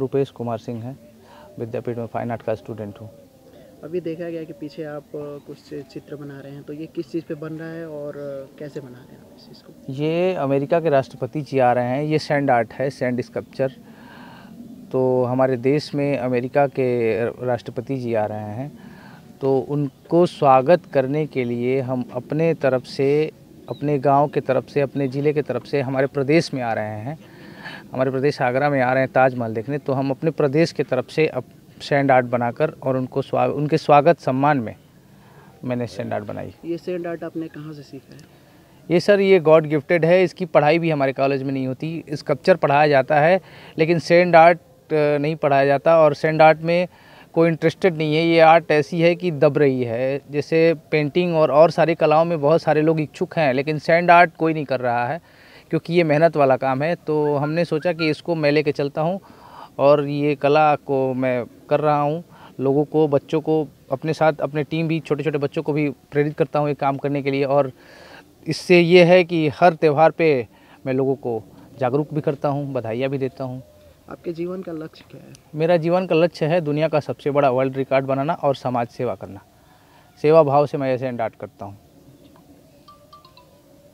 रुपेश कुमार सिंह हैं विद्यापीठ में fine art का स्टूडेंट हूँ अभी देखा गया कि पीछे आप कुछ चित्र बना रहे हैं तो ये किस चीज़ पे बन रहा है और कैसे बना रहे हैं आप इस चीज़ को ये अमेरिका के राष्ट्रपति जी आ रहे हैं ये सैंड आर्ट है सैंड स्कल्पचर तो हमारे देश में अमेरिका के राष्ट्रपति जी आ रहे हैं तो उनको स्वागत करने के लिए हम अपने तरफ से अपने गाँव के तरफ से अपने ज़िले के तरफ से हमारे प्रदेश में आ रहे हैं हमारे प्रदेश आगरा में आ रहे हैं ताजमहल देखने तो हम अपने प्रदेश के तरफ से अब सेंड आर्ट बनाकर और उनको स्वाग उनके स्वागत सम्मान में मैंने सेंड आर्ट बनाई ये सेंड आर्ट आपने कहाँ से सीखा है ये सर ये गॉड गिफ्टेड है इसकी पढ़ाई भी हमारे कॉलेज में नहीं होती स्कप्चर पढ़ाया जाता है लेकिन सेंड आर्ट नहीं पढ़ाया जाता और सेंड आर्ट में कोई इंटरेस्टेड नहीं है ये आर्ट ऐसी है कि दब रही है जैसे पेंटिंग और और सारी कलाओं में बहुत सारे लोग इच्छुक हैं लेकिन सेंड आर्ट कोई नहीं कर रहा है क्योंकि ये मेहनत वाला काम है तो हमने सोचा कि इसको मैं लेके चलता हूँ और ये कला को मैं कर रहा हूँ लोगों को बच्चों को अपने साथ अपने टीम भी छोटे छोटे बच्चों को भी प्रेरित करता हूँ ये काम करने के लिए और इससे ये है कि हर त्यौहार पे मैं लोगों को जागरूक भी करता हूँ बधाइयाँ भी देता हूँ आपके जीवन का लक्ष्य क्या है मेरा जीवन का लक्ष्य है दुनिया का सबसे बड़ा वर्ल्ड रिकॉर्ड बनाना और समाज सेवा करना सेवा भाव से मैं ऐसे डाट करता हूँ